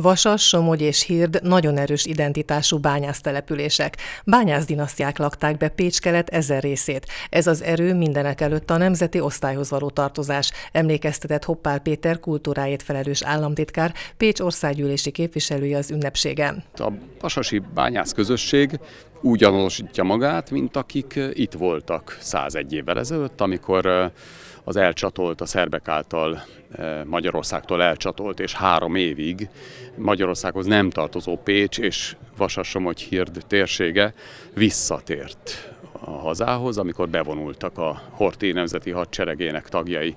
Vasas, Somogy és Hird nagyon erős identitású bányásztelepülések. Bányász dinasztiák lakták be Pécs-Kelet ezer részét. Ez az erő mindenek előtt a nemzeti osztályhoz való tartozás, emlékeztetett Hoppál Péter kultúráért felelős államtitkár, Pécs országgyűlési képviselője az ünnepségen. A vasasi bányász közösség úgy azonosítja magát, mint akik eh, itt voltak 101 évvel ezelőtt, amikor eh, az elcsatolt, a szerbek által eh, Magyarországtól elcsatolt, és három évig Magyarországhoz nem tartozó Pécs és Vasasomogy hird térsége visszatért a hazához, amikor bevonultak a Horti Nemzeti Hadseregének tagjai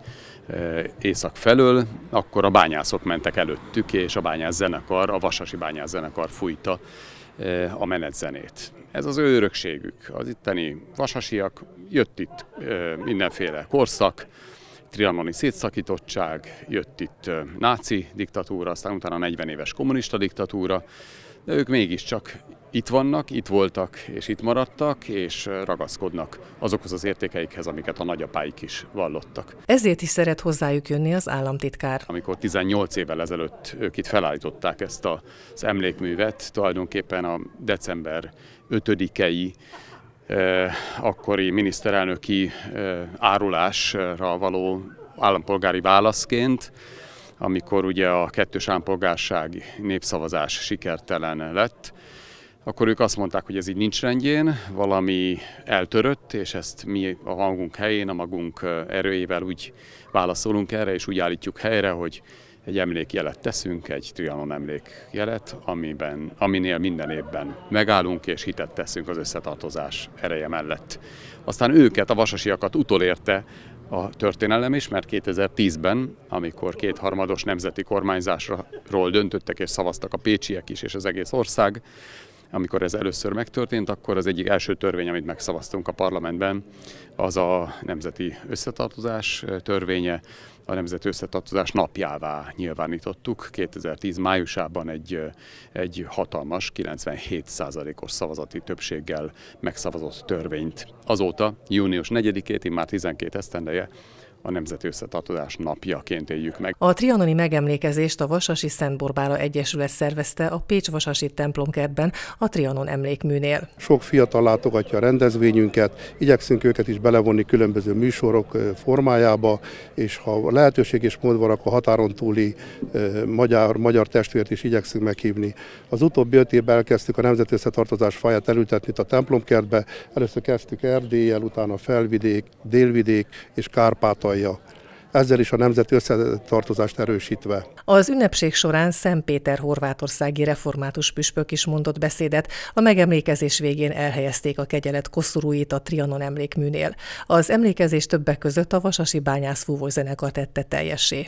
észak felől, akkor a bányászok mentek előttük, és a bányászenekar, zenekar, a vasasi bányászenekar zenekar fújta Eh, a menetzenét. Ez az ő örökségük. Az itteni vasasiak, jött itt eh, mindenféle korszak, trianoni szétszakítottság, jött itt náci diktatúra, aztán utána 40 éves kommunista diktatúra, de ők mégiscsak itt vannak, itt voltak és itt maradtak, és ragaszkodnak azokhoz az értékeikhez, amiket a nagyapáik is vallottak. Ezért is szeret hozzájuk jönni az államtitkár. Amikor 18 évvel ezelőtt ők itt felállították ezt az emlékművet, tulajdonképpen a december 5-i Eh, akkori miniszterelnöki eh, árulásra való állampolgári válaszként, amikor ugye a kettős állampolgárság népszavazás sikertelen lett, akkor ők azt mondták, hogy ez így nincs rendjén, valami eltörött, és ezt mi a hangunk helyén, a magunk eh, erőjével úgy válaszolunk erre, és úgy állítjuk helyre, hogy egy emlékjelet teszünk, egy Trianon emlékjelet, amiben, aminél minden évben megállunk és hitet teszünk az összetartozás ereje mellett. Aztán őket, a vasasiakat utolérte a történelem is, mert 2010-ben, amikor kétharmados nemzeti kormányzásról döntöttek és szavaztak a pécsiek is és az egész ország, amikor ez először megtörtént, akkor az egyik első törvény, amit megszavaztunk a parlamentben, az a nemzeti összetartozás eh, törvénye, a Nemzeti Összetartozás napjává nyilvánítottuk. 2010 májusában egy, eh, egy hatalmas, 97%-os szavazati többséggel megszavazott törvényt. Azóta, június 4-ét, már 12 esztendeje, a Nemzeti Összetartozás napjaként éljük meg. A trianoni megemlékezést a Vasasi Borbála Egyesület szervezte a Pécs Vasasi templomkertben a Trianon emlékműnél. Sok fiatal látogatja a rendezvényünket, igyekszünk őket is belevonni különböző műsorok formájába, és ha lehetőség és mód van, akkor határon túli magyar, magyar testvért is igyekszünk meghívni. Az utóbbi öt évben elkezdtük a Nemzeti Összetartozás faját elültetni a templomkertbe. Először kezdtük Erdélyel, utána Felvidék, Délvidék és Kárpátal utalja ezzel is a nemzeti összetartozást erősítve. Az ünnepség során Szent Péter horvátországi református püspök is mondott beszédet, a megemlékezés végén elhelyezték a kegyelet koszorúit a Trianon emlékműnél. Az emlékezés többek között a Vasasi Bányász Fúvó zenekar tette teljesé.